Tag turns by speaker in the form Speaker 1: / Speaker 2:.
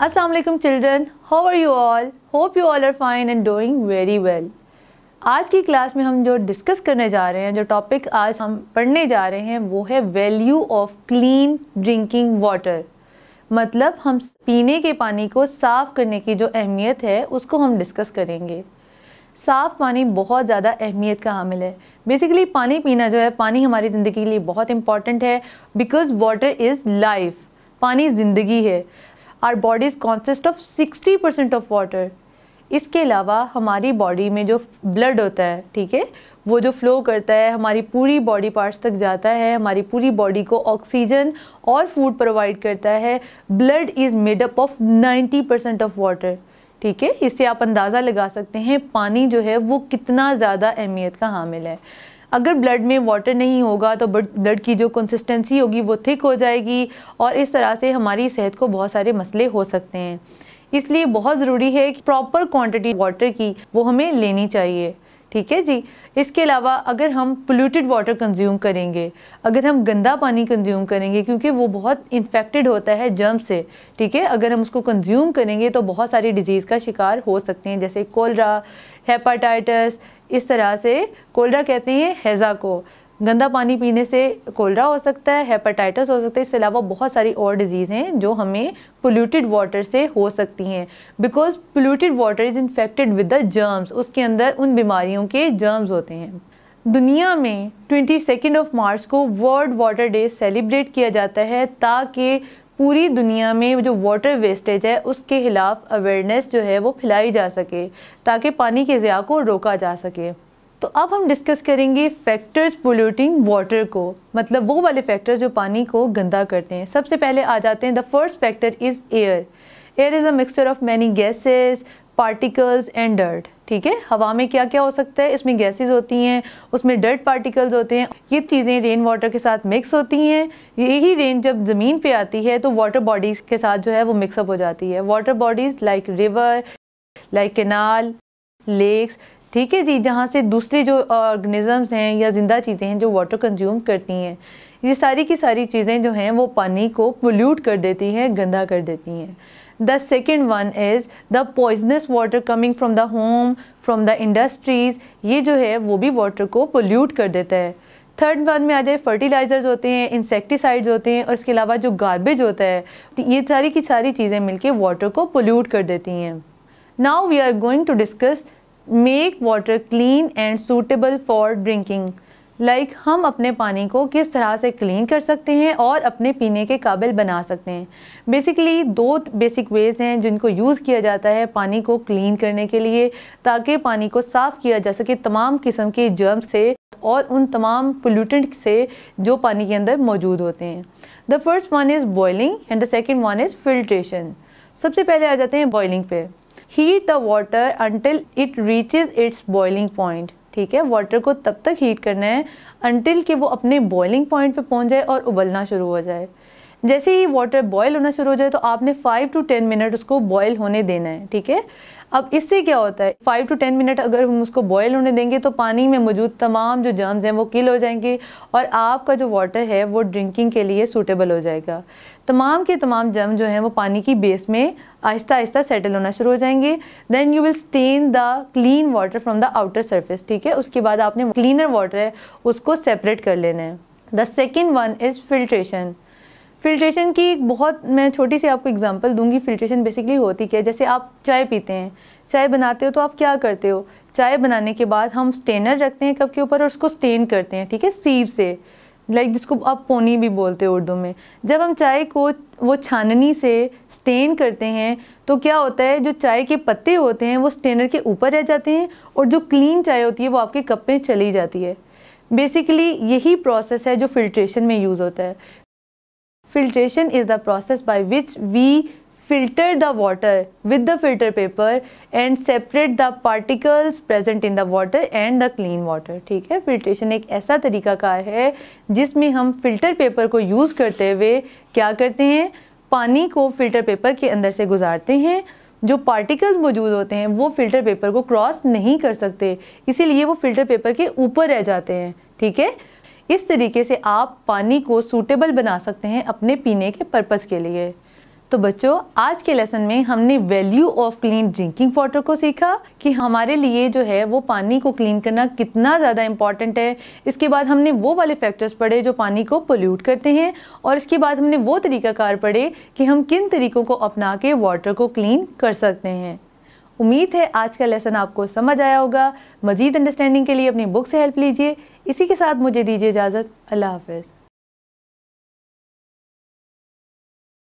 Speaker 1: Aslam children how are you all hope you all are fine and doing very well आज की class में हम जो डिस्कस करने जा रहे हैं जो टॉपिक आज हम पढ़ने जा रहे हैं वो है value of clean drinking water मतलब हम पीने के पानी को साफ़ करने की जो अहमियत है उसको हम डिस्कस करेंगे साफ़ पानी बहुत ज़्यादा अहमियत का हामिल है बेसिकली पानी पीना जो है पानी हमारी ज़िंदगी के लिए बहुत इंपॉर्टेंट है बिकॉज़ वाटर इज़ लाइफ पानी ज़िंदगी है our bodies consist of sixty percent of water इसके अलावा हमारी बॉडी में जो ब्लड होता है ठीक है वो जो फ्लो करता है हमारी पूरी बॉडी पार्ट्स तक जाता है हमारी पूरी बॉडी को ऑक्सीजन और फूड प्रोवाइड करता है blood is made up of 90 percent of water ठीक है इससे आप अंदाज़ा लगा सकते हैं पानी जो है वो कितना ज़्यादा अहमियत का हामिल है अगर ब्लड में वाटर नहीं होगा तो ब्लड की जो कंसिस्टेंसी होगी वो थिक हो जाएगी और इस तरह से हमारी सेहत को बहुत सारे मसले हो सकते हैं इसलिए बहुत ज़रूरी है कि प्रॉपर क्वांटिटी वाटर की वो हमें लेनी चाहिए ठीक है जी इसके अलावा अगर हम पोल्यूटेड वाटर कंज्यूम करेंगे अगर हम गंदा पानी कंज्यूम करेंगे क्योंकि वो बहुत इन्फेक्टेड होता है जर्म से ठीक है अगर हम उसको कंज्यूम करेंगे तो बहुत सारी डिजीज़ का शिकार हो सकते हैं जैसे कोलरा हेपाटाइटस इस तरह से कोलरा कहते हैं हैज़ा को गंदा पानी पीने से कोलरा हो सकता है हेपेटाइटिस हो सकता है इसके अलावा बहुत सारी और डिजीज़ हैं जो हमें पोल्यूटेड वाटर से हो सकती हैं because polluted water is infected with the germs उसके अंदर उन बीमारियों के जर्म्स होते हैं दुनिया में ट्वेंटी सेकेंड ऑफ मार्च को वर्ल्ड वाटर डे सेलिब्रेट किया जाता है ताकि पूरी दुनिया में जो वाटर वेस्टेज है उसके खिलाफ अवेयरनेस जो है वो फैलाई जा सके ताकि पानी के ज़िया को रोका जा सके तो अब हम डिस्कस करेंगे फैक्टर्स पोल्यूटिंग वाटर को मतलब वो वाले फैक्टर्स जो पानी को गंदा करते हैं सबसे पहले आ जाते हैं the first factor is air air is a mixture of many gases particles and dirt ठीक है हवा में क्या क्या हो सकता है इसमें गैसेस होती हैं उसमें डर्ट पार्टिकल्स होते हैं ये चीज़ें रेन वाटर के साथ मिक्स होती हैं यही रेन जब ज़मीन पे आती है तो वाटर बॉडीज़ के साथ जो है वो मिक्सअप हो जाती है water bodies like river like canal lakes ठीक है जी जहाँ से दूसरे जो ऑर्गेनिजम्स हैं या ज़िंदा चीज़ें हैं जो वाटर कंज्यूम करती हैं ये सारी की सारी चीज़ें जो हैं वो पानी को पोल्यूट कर देती हैं गंदा कर देती हैं the second one is the poisonous water coming from the home from the industries ये जो है वो भी वाटर को पोल्यूट कर देता है थर्ड वन में आ जाए फर्टिलाइज़र्स होते हैं इंसेक्टिसाइड्स होते हैं और इसके अलावा जो गार्बेज होता है तो ये सारी की सारी चीज़ें मिलके वाटर को पोल्यूट कर देती हैं now we are going to discuss make water clean and suitable for drinking like हम अपने पानी को किस तरह से क्लीन कर सकते हैं और अपने पीने के काबिल बना सकते हैं बेसिकली दो बेसिक वेज़ हैं जिनको यूज़ किया जाता है पानी को क्लीन करने के लिए ताकि पानी को साफ़ किया जा सके तमाम किस्म के जर्म से और उन तमाम पोल्यूटेंट से जो पानी के अंदर मौजूद होते हैं the first one is boiling and the second one is filtration सबसे पहले आ जाते हैं बॉयलिंग पे heat the water until it reaches its boiling point ठीक है वाटर को तब तक हीट करना है अंटिल कि वो अपने बॉइलिंग पॉइंट पे पहुंच जाए और उबलना शुरू हो जाए जैसे ही वाटर बॉयल होना शुरू हो जाए तो आपने फाइव टू टेन मिनट उसको बॉयल होने देना है ठीक है अब इससे क्या होता है फाइव टू टेन मिनट अगर हम उसको बॉयल होने देंगे तो पानी में मौजूद तमाम जो जर्म्स हैं वो किल हो जाएंगे और आपका जो वाटर है वो ड्रिंकिंग के लिए सूटेबल हो जाएगा तमाम के तमाम जर्म जो हैं वो पानी की बेस में आहिस्ता आहिस्ता सेटल होना शुरू हो जाएंगे then you will strain the clean water from the outer surface ठीक है उसके बाद आपने क्लीनर वाटर है उसको सेपरेट कर लेना है the second one is filtration filtration की बहुत मैं छोटी सी आपको एग्जांपल दूंगी फिल्ट्रेशन बेसिकली होती क्या है जैसे आप चाय पीते हैं चाय बनाते हो तो आप क्या करते हो चाय बनाने के बाद हम स्टेनर रखते हैं कप के ऊपर और उसको स्टेन करते हैं ठीक है सीव से लाइक like जिसको आप पोनी भी बोलते हो उर्दू में जब हम चाय को वो छाननी से स्टेन करते हैं तो क्या होता है जो चाय के पत्ते होते हैं वो स्टेनर के ऊपर रह जाते हैं और जो क्लीन चाय होती है वो आपके कप में चली जाती है बेसिकली यही प्रोसेस है जो फिल्ट्रेशन में यूज़ होता है filtration is the process by which we filter the water with the filter paper and separate the particles present in the water and the clean water ठीक है filtration एक ऐसा तरीकाकार है जिसमें हम filter paper को use करते हुए क्या करते हैं पानी को filter paper के अंदर से गुजारते हैं जो पार्टिकल्स मौजूद होते हैं वो फ़िल्टर पेपर को क्रॉस नहीं कर सकते इसीलिए वो फ़िल्टर पेपर के ऊपर रह जाते हैं ठीक है इस तरीके से आप पानी को सूटेबल बना सकते हैं अपने पीने के पर्पज़ के लिए तो बच्चों आज के लेसन में हमने value of clean drinking water को सीखा कि हमारे लिए जो है वो पानी को क्लीन करना कितना ज़्यादा इम्पॉर्टेंट है इसके बाद हमने वो वाले फैक्टर्स पढ़े जो पानी को पोल्यूट करते हैं और इसके बाद हमने वो तरीकाकार पढ़े कि हम किन तरीक़ों को अपना के वाटर को क्लीन कर सकते हैं उम्मीद है आज का लेसन आपको समझ आया होगा मजीद अंडरस्टैंडिंग के लिए अपनी बुक से हेल्प लीजिए इसी के साथ मुझे दीजिए इजाज़त अल्लाह हाफिज़